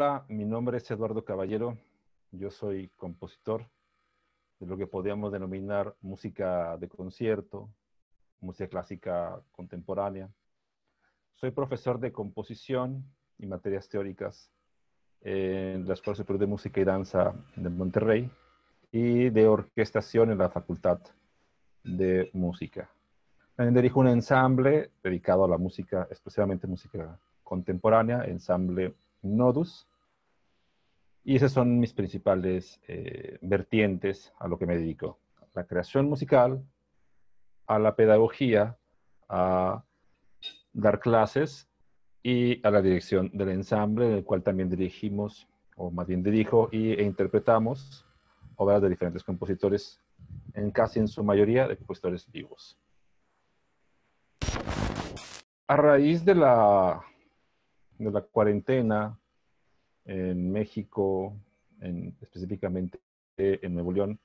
Hola, mi nombre es Eduardo Caballero. Yo soy compositor de lo que podríamos denominar música de concierto, música clásica contemporánea. Soy profesor de composición y materias teóricas en la Escuela Superior de Música y Danza de Monterrey y de orquestación en la Facultad de Música. También dirijo un ensamble dedicado a la música, especialmente música contemporánea, ensamble nodus. Y esas son mis principales eh, vertientes a lo que me dedico. La creación musical, a la pedagogía, a dar clases y a la dirección del ensamble, en el cual también dirigimos, o más bien dirijo y, e interpretamos obras de diferentes compositores, en casi en su mayoría de compositores vivos. A raíz de la de la cuarentena en México, específicamente en Nuevo León,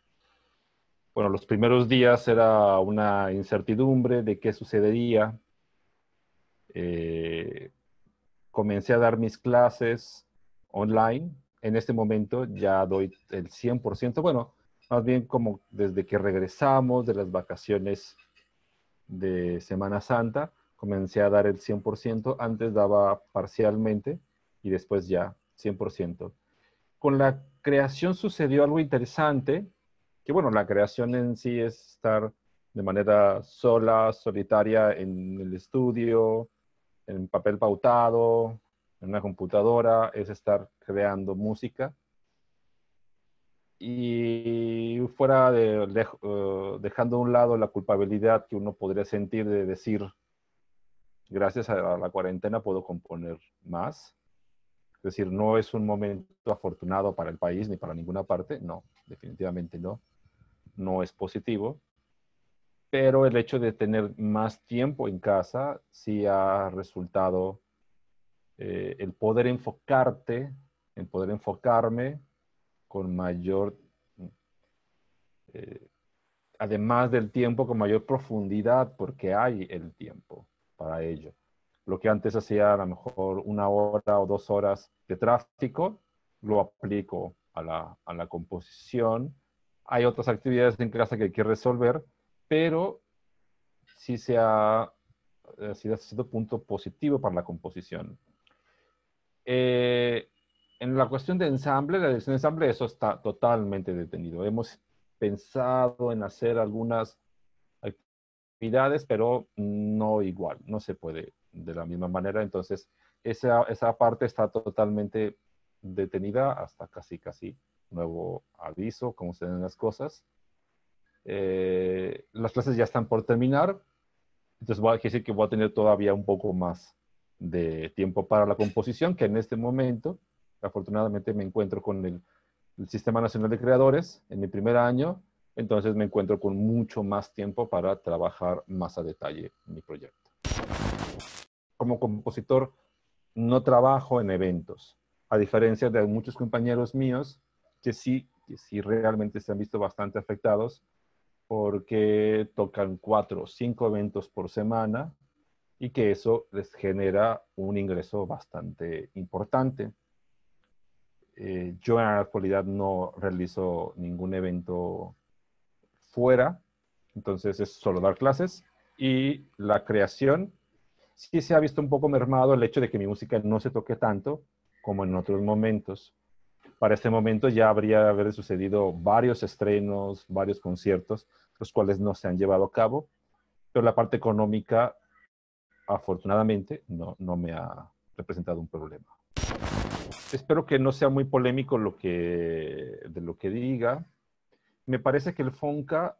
bueno, los primeros días era una incertidumbre de qué sucedería. Eh, comencé a dar mis clases online. En este momento ya doy el 100%, bueno, más bien como desde que regresamos de las vacaciones de Semana Santa, comencé a dar el 100%, antes daba parcialmente y después ya 100%. Con la creación sucedió algo interesante, que bueno, la creación en sí es estar de manera sola, solitaria en el estudio, en papel pautado, en una computadora, es estar creando música. Y fuera de, eh, dejando a un lado la culpabilidad que uno podría sentir de decir, gracias a la cuarentena puedo componer más. Es decir, no es un momento afortunado para el país ni para ninguna parte, no, definitivamente no. No es positivo, pero el hecho de tener más tiempo en casa sí ha resultado eh, el poder enfocarte, el poder enfocarme con mayor, eh, además del tiempo, con mayor profundidad, porque hay el tiempo para ello. Lo que antes hacía a lo mejor una hora o dos horas de tráfico, lo aplico a la, composición. Hay otras actividades en clase que hay que resolver, pero sí se ha eh, sido cierto punto positivo para la composición. Eh, en la cuestión de ensamble, la edición de ensamble, eso está totalmente detenido. Hemos pensado en hacer algunas pero no igual, no se puede de la misma manera. Entonces, esa, esa parte está totalmente detenida hasta casi, casi nuevo aviso, cómo se den las cosas. Eh, las clases ya están por terminar, entonces voy a decir que voy a tener todavía un poco más de tiempo para la composición, que en este momento, afortunadamente, me encuentro con el Sistema Nacional de Creadores en mi primer año entonces me encuentro con mucho más tiempo para trabajar más a detalle mi proyecto. Como compositor, no trabajo en eventos, a diferencia de muchos compañeros míos que sí, que sí realmente se han visto bastante afectados porque tocan cuatro o cinco eventos por semana y que eso les genera un ingreso bastante importante. Eh, yo en la actualidad no realizo ningún evento fuera, entonces es solo dar clases, y la creación, sí se ha visto un poco mermado el hecho de que mi música no se toque tanto como en otros momentos. Para este momento ya habría haber sucedido varios estrenos, varios conciertos, los cuales no se han llevado a cabo, pero la parte económica, afortunadamente, no, no me ha representado un problema. Espero que no sea muy polémico lo que, de lo que diga, me parece que el FONCA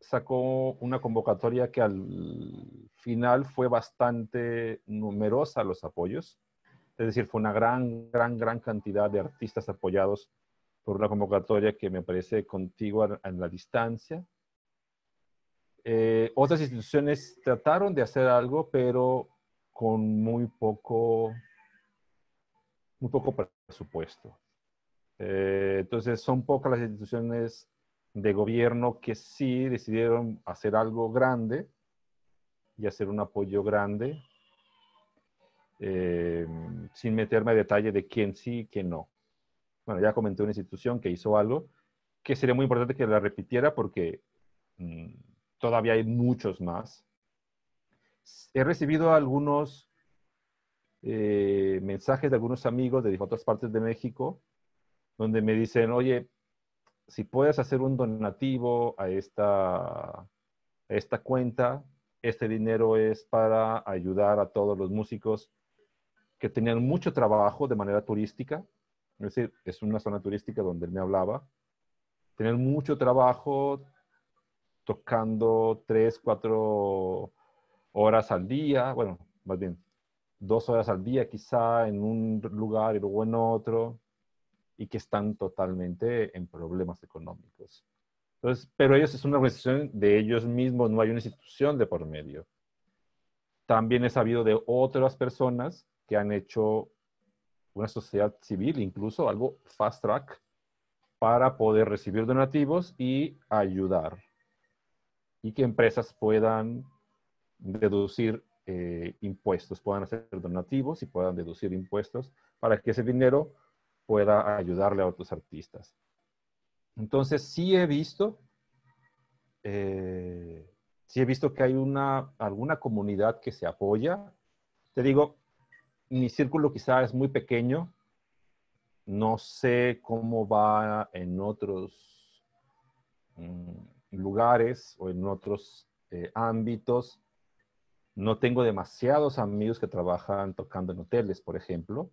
sacó una convocatoria que al final fue bastante numerosa los apoyos. Es decir, fue una gran, gran, gran cantidad de artistas apoyados por una convocatoria que me parece contigua en la distancia. Eh, otras instituciones trataron de hacer algo, pero con muy poco, muy poco presupuesto. Eh, entonces, son pocas las instituciones de gobierno que sí decidieron hacer algo grande y hacer un apoyo grande, eh, sin meterme a detalle de quién sí y quién no. Bueno, ya comenté una institución que hizo algo que sería muy importante que la repitiera porque mm, todavía hay muchos más. He recibido algunos eh, mensajes de algunos amigos de otras partes de México donde me dicen, oye, si puedes hacer un donativo a esta, esta cuenta, este dinero es para ayudar a todos los músicos que tenían mucho trabajo de manera turística. Es decir, es una zona turística donde él me hablaba. Tenían mucho trabajo tocando tres, cuatro horas al día, bueno, más bien, dos horas al día quizá en un lugar y luego en otro, y que están totalmente en problemas económicos. Entonces, pero ellos es una organización de ellos mismos, no hay una institución de por medio. También he sabido de otras personas que han hecho una sociedad civil, incluso algo fast track, para poder recibir donativos y ayudar. Y que empresas puedan deducir eh, impuestos, puedan hacer donativos y puedan deducir impuestos para que ese dinero pueda ayudarle a otros artistas. Entonces, sí he visto, eh, he visto que hay una, alguna comunidad que se apoya. Te digo, mi círculo quizá es muy pequeño, no sé cómo va en otros mm, lugares o en otros eh, ámbitos. No tengo demasiados amigos que trabajan tocando en hoteles, por ejemplo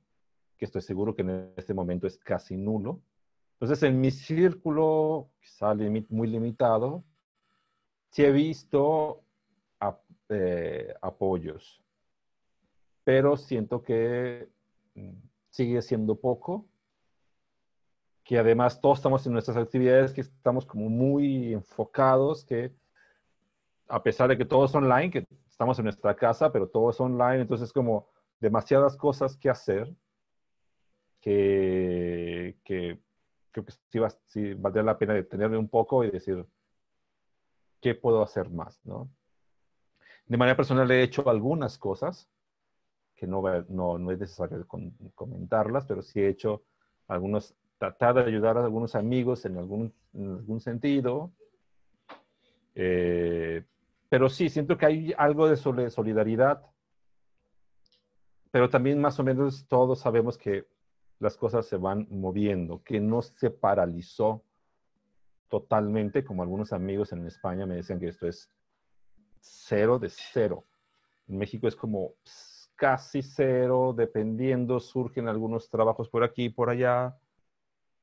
que estoy seguro que en este momento es casi nulo. Entonces, en mi círculo, quizá muy limitado, sí he visto eh, apoyos, pero siento que mm, sigue siendo poco, que además todos estamos en nuestras actividades, que estamos como muy enfocados, que a pesar de que todo es online, que estamos en nuestra casa, pero todo es online, entonces como demasiadas cosas que hacer, que, que creo que sí, va, valdría la pena detenerme un poco y decir, ¿qué puedo hacer más? ¿no? De manera personal he hecho algunas cosas que no, no, no es necesario comentarlas, pero sí he hecho algunos, tratar de ayudar a algunos amigos en algún, algún sentido. Eh, pero sí, siento que hay algo de solidaridad, pero también más o menos todos sabemos que las cosas se van moviendo, que no se paralizó totalmente, como algunos amigos en España me decían que esto es cero de cero. En México es como casi cero, dependiendo, surgen algunos trabajos por aquí y por allá.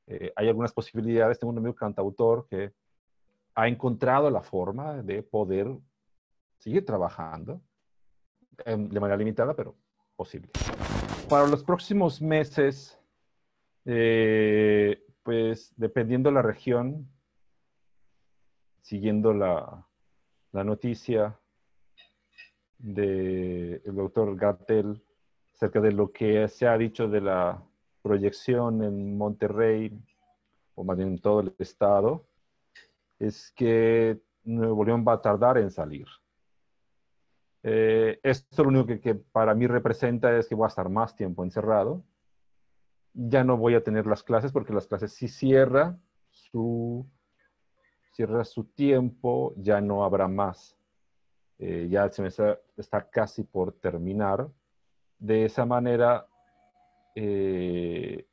Eh, hay algunas posibilidades. Tengo un amigo cantautor que ha encontrado la forma de poder seguir trabajando em, de manera limitada, pero posible. Para los próximos meses eh, pues dependiendo la región, siguiendo la, noticia del doctor Gatel acerca de lo que se ha dicho de la proyección en Monterrey, o más bien en todo el estado, es que Nuevo León va a tardar en salir. Eh, esto lo único que, para mí representa es que voy a estar más tiempo encerrado ya no voy a tener las clases porque las clases si cierra su, cierra su tiempo, ya no habrá más. Eh, ya el semestre está casi por terminar. De esa manera, eh,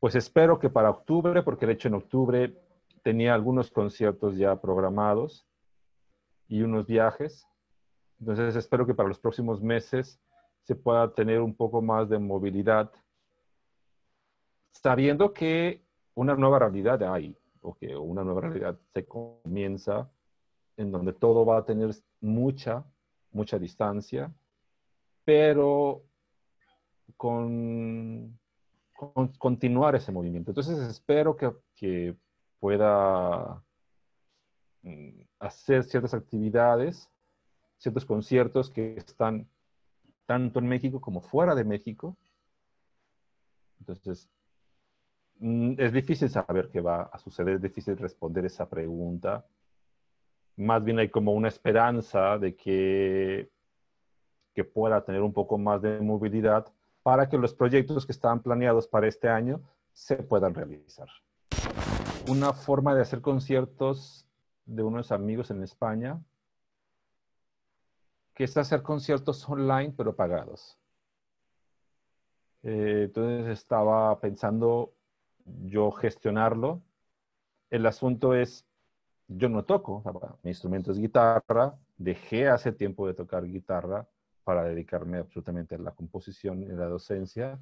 pues espero que para octubre, porque de hecho en octubre tenía algunos conciertos ya programados y unos viajes. Entonces espero que para los próximos meses se pueda tener un poco más de movilidad, sabiendo que una nueva realidad hay, o que una nueva realidad se comienza en donde todo va a tener mucha, mucha distancia, pero con, continuar ese movimiento. Entonces espero que pueda mm, hacer ciertas actividades, ciertos conciertos que están tanto en México como fuera de México. Entonces, mm, es difícil saber qué va a suceder, es difícil responder esa pregunta. Más bien hay como una esperanza de que, que pueda tener un poco más de movilidad para que los proyectos que estaban planeados para este año se puedan realizar. Una forma de hacer conciertos de unos amigos en España que es hacer conciertos online, pero pagados. Eh, entonces estaba pensando yo gestionarlo. El asunto es, yo no toco, mi instrumento es guitarra, dejé hace tiempo de tocar guitarra para dedicarme absolutamente a la composición y la docencia.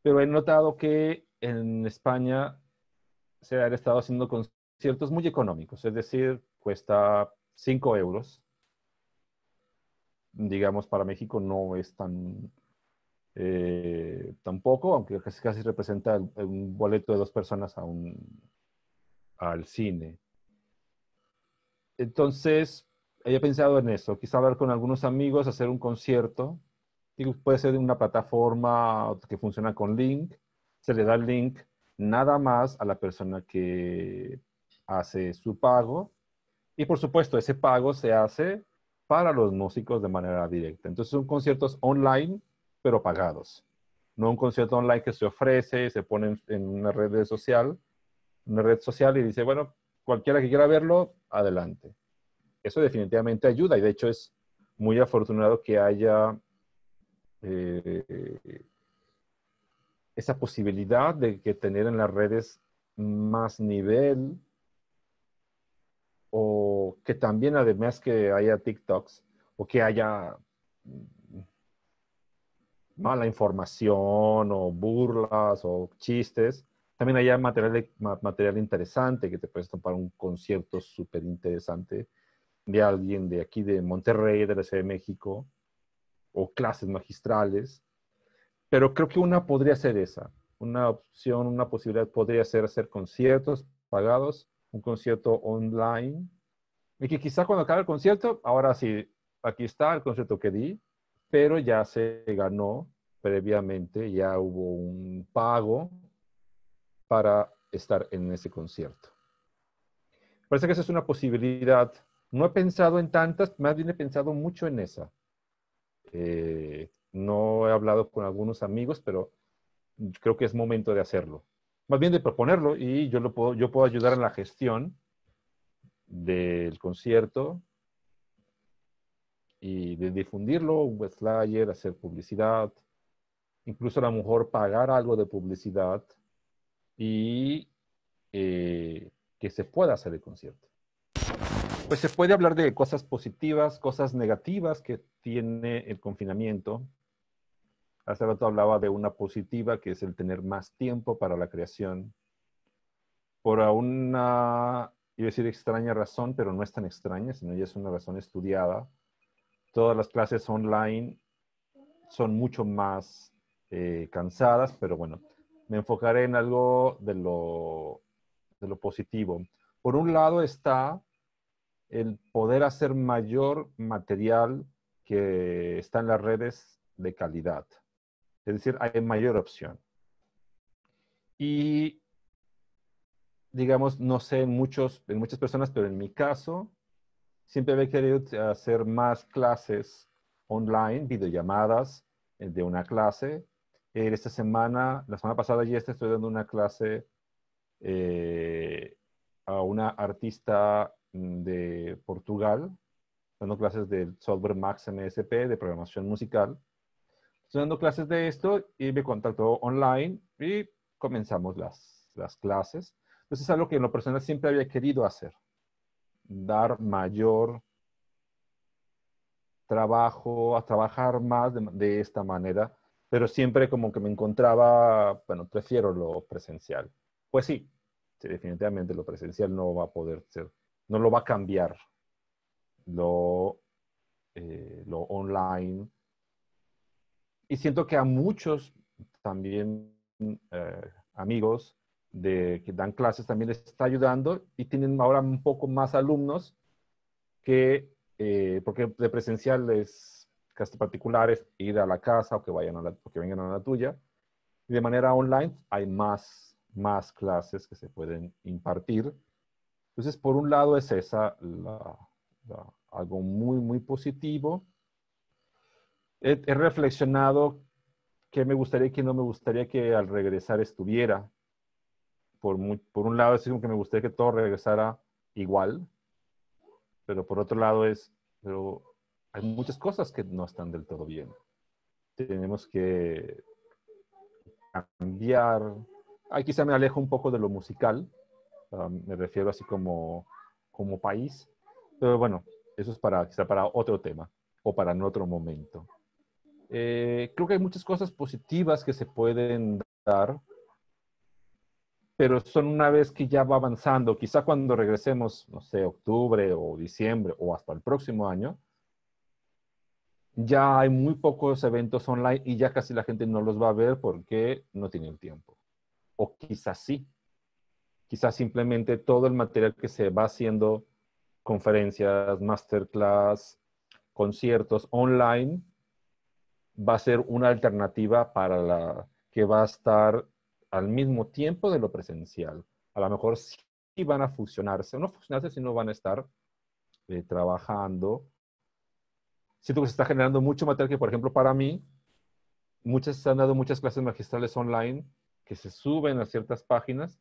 Pero he notado que en España se han estado haciendo conciertos muy económicos, es decir, cuesta 5 euros, digamos, para México no es tan, eh, poco, tampoco, aunque casi, representa un boleto de dos personas a al cine. Entonces, había pensado en eso, quizá hablar con algunos amigos, hacer un concierto, puede ser de una plataforma que funciona con link, se le da el link nada más a la persona que hace su pago y por supuesto, ese pago se hace para los músicos de manera directa. Entonces son conciertos online, pero pagados. No un concierto online que se ofrece, se pone en, una red social, una red social y dice, bueno, cualquiera que quiera verlo, adelante. Eso definitivamente ayuda y de hecho es muy afortunado que haya eh, esa posibilidad de que tener en las redes más nivel, o que también además que haya TikToks o que haya mm, mala información o burlas o chistes, también haya material, material interesante que te puedes para un concierto súper interesante de alguien de aquí de Monterrey, de la Ciudad de México, o clases magistrales. Pero creo que una podría ser esa, una opción, una posibilidad podría ser hacer conciertos pagados un concierto online. Y que quizá cuando acabe el concierto, ahora sí, aquí está el concierto que di, pero ya se ganó previamente, ya hubo un pago para estar en ese concierto. Parece que esa es una posibilidad. No he pensado en tantas, más bien he pensado mucho en esa. Eh, no he hablado con algunos amigos, pero creo que es momento de hacerlo más bien de proponerlo y yo, lo puedo, yo puedo ayudar en la gestión del concierto y de difundirlo, un web flyer, hacer publicidad, incluso a lo mejor pagar algo de publicidad y eh, que se pueda hacer el concierto. Pues se puede hablar de cosas positivas, cosas negativas que tiene el confinamiento, Hace rato hablaba de una positiva, que es el tener más tiempo para la creación. Por una, iba a decir extraña razón, pero no es tan extraña, sino ya es una razón estudiada. Todas las clases online son mucho más eh, cansadas, pero bueno, me enfocaré en algo de lo positivo. Por un lado está el poder hacer mayor material que está en las redes de calidad. Es decir, hay mayor opción. Y, digamos, no sé en, muchos, en muchas personas, pero en mi caso, siempre había querido hacer más clases online, videollamadas eh, de una clase. Eh, esta semana, la semana pasada y esta, estoy dando una clase eh, a una artista de Portugal, dando clases del software Max MSP de programación musical. Estoy dando clases de esto y me contactó online y comenzamos las, clases. Entonces es algo que en lo personal siempre había querido hacer, dar mayor trabajo, a trabajar más de, esta manera, pero siempre como que me encontraba, bueno, prefiero lo presencial. Pues sí, definitivamente lo presencial no va a poder ser, no lo va a cambiar lo, eh, lo online y siento que a muchos también eh, amigos que dan clases también les está ayudando y tienen ahora un poco más alumnos que, eh, porque de presencial es clases particulares, ir a la casa o que, vayan a vengan a la tuya. Y de manera online hay más, clases que se pueden impartir. Entonces, por un lado es esa algo muy, muy positivo he, reflexionado qué me gustaría y qué no me gustaría que al regresar estuviera. Por, un lado es como que me gustaría que todo regresara igual, pero por otro lado es, pero hay muchas cosas que no están del todo bien. Tenemos que cambiar. Aquí quizá me alejo un poco de lo musical, ah, me refiero así como, como país, pero bueno, eso es para, para otro tema o para en otro momento. Eh, creo que hay muchas cosas positivas que se pueden dar, pero son una vez que ya va avanzando. Quizá cuando regresemos, no sé, octubre o diciembre o hasta el próximo año, ya hay muy pocos eventos online y ya casi la gente no los va a ver porque no tiene el tiempo. O quizás sí. Quizás simplemente todo el material que se va haciendo, conferencias, masterclass, conciertos online, va a ser una alternativa para la que va a estar al mismo tiempo de lo presencial. A lo mejor sí van a fusionarse, no fusionarse, sino van a estar eh, trabajando. Siento que se está generando mucho material que, por ejemplo, para mí, muchas se han dado muchas clases magistrales online que se suben a ciertas páginas,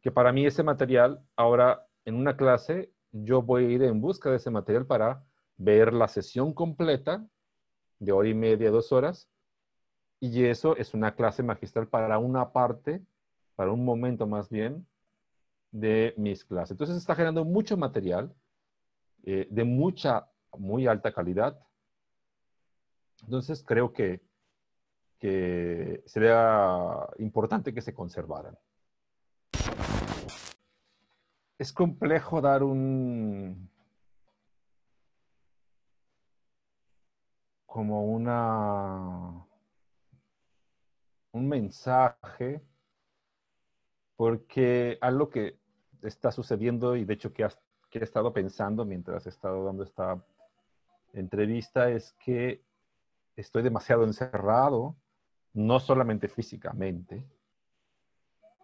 que para mí ese material, ahora en una clase, yo voy a ir en busca de ese material para ver la sesión completa de hora y media, dos horas, y eso es una clase magistral para una parte, para un momento más bien, de mis clases. Entonces está generando mucho material eh, de mucha, muy alta calidad. Entonces creo que, que sería importante que se conservaran. Es complejo dar un, como una, un mensaje, porque algo que está sucediendo y de hecho que, que he estado pensando mientras he estado dando esta entrevista es que estoy demasiado encerrado, no solamente físicamente,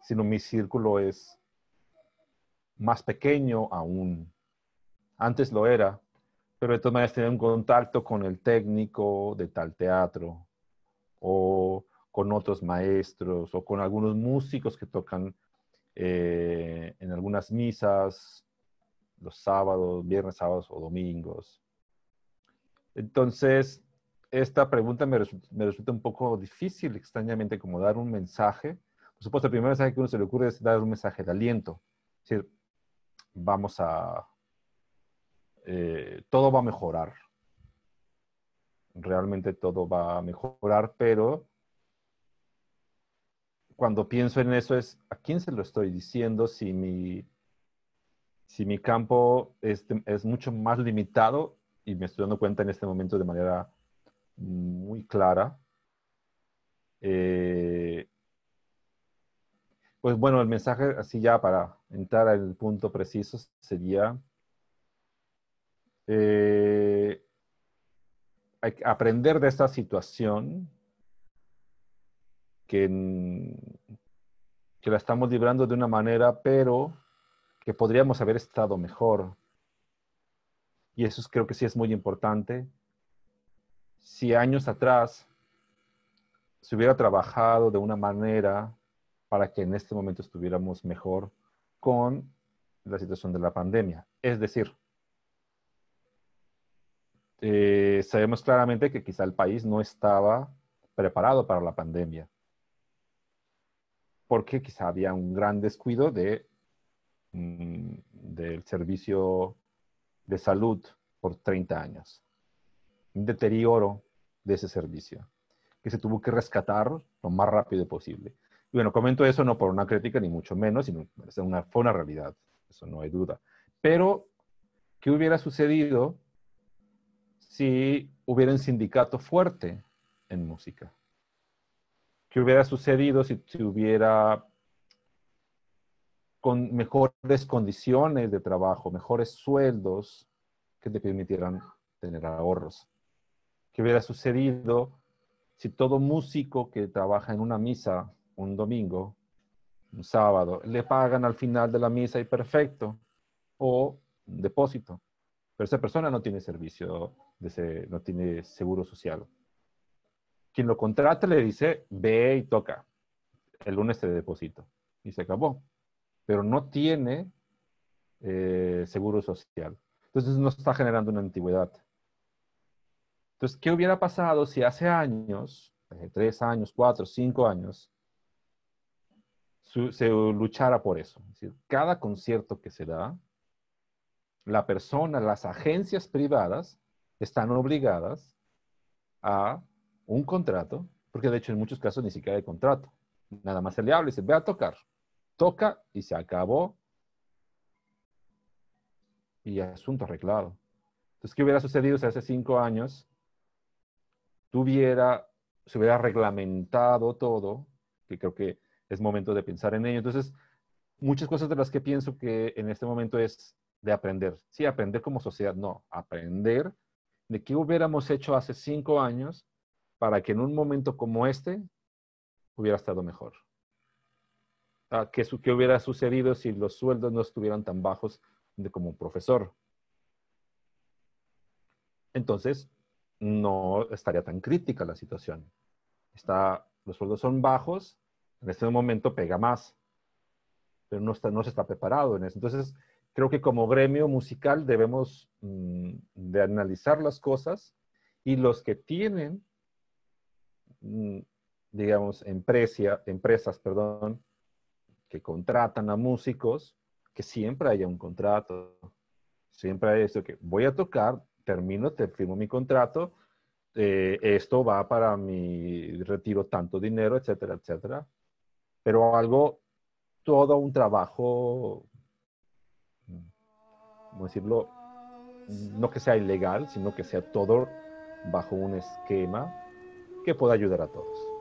sino mi círculo es más pequeño aún. Antes lo era, pero de todas maneras tener un contacto con el técnico de tal teatro o con otros maestros o con algunos músicos que tocan eh, en algunas misas los sábados, viernes, sábados o domingos. Entonces, esta pregunta me resulta, me resulta un poco difícil, extrañamente, como dar un mensaje. Por supuesto, el primer mensaje que uno se le ocurre es dar un mensaje de aliento. Es decir, vamos a, eh, todo va a mejorar. Realmente todo va a mejorar, pero cuando pienso en eso es, ¿a quién se lo estoy diciendo si mi, si mi campo es, mucho más limitado? Y me estoy dando cuenta en este momento de manera muy clara. Eh, pues bueno, el mensaje así ya para entrar al punto preciso sería eh, aprender de esta situación que, que la estamos librando de una manera, pero que podríamos haber estado mejor. Y eso creo que sí es muy importante. Si años atrás se hubiera trabajado de una manera para que en este momento estuviéramos mejor con la situación de la pandemia. Es decir, eh, sabemos claramente que quizá el país no estaba preparado para la pandemia, porque quizá había un gran descuido de, mm, del servicio de salud por 30 años, un deterioro de ese servicio, que se tuvo que rescatar lo más rápido posible. Y bueno, comento eso no por una crítica ni mucho menos, sino una, fue una realidad, eso no hay duda. Pero, ¿qué hubiera sucedido si hubiera un sindicato fuerte en música? ¿Qué hubiera sucedido si, tuviera hubiera con mejores condiciones de trabajo, mejores sueldos que te permitieran tener ahorros? ¿Qué hubiera sucedido si todo músico que trabaja en una misa un domingo, un sábado, le pagan al final de la misa y perfecto, o un depósito? Pero esa persona no tiene servicio, no tiene seguro social. Quien lo contrata le dice, ve y toca. El lunes te deposito. Y se acabó. Pero no tiene eh, seguro social. Entonces no está generando una antigüedad. Entonces, ¿qué hubiera pasado si hace años, eh, tres años, cuatro, cinco años, se luchara por eso? Es cada concierto que se da la persona, las agencias privadas están obligadas a un contrato, porque de hecho en muchos casos ni siquiera hay contrato. Nada más se le habla y dice, ve a tocar. Toca y se acabó. Y asunto arreglado. Entonces, ¿qué hubiera sucedido si hace cinco años tuviera, se hubiera reglamentado todo? Que creo que es momento de pensar en ello. Entonces, muchas cosas de las que pienso que en este momento es de aprender. Sí, aprender como sociedad, no, aprender de qué hubiéramos hecho hace cinco años para que en un momento como este hubiera estado mejor. ¿Qué, qué hubiera sucedido si los sueldos no estuvieran tan bajos de como un profesor? Entonces, no estaría tan crítica la situación. Está, los sueldos son bajos, en este momento pega más, pero no, no se está preparado en eso. Entonces, creo que como gremio musical debemos mm, de analizar las cosas y los que tienen, mm, digamos, empresa, empresas, perdón, que contratan a músicos, que siempre haya un contrato, siempre hay eso que voy a tocar, termino, te firmo mi contrato, eh, esto va para mi retiro tanto dinero, etcétera, etcétera. Pero algo, todo un trabajo como decirlo, no que sea ilegal, sino que sea todo bajo un esquema que pueda ayudar a todos.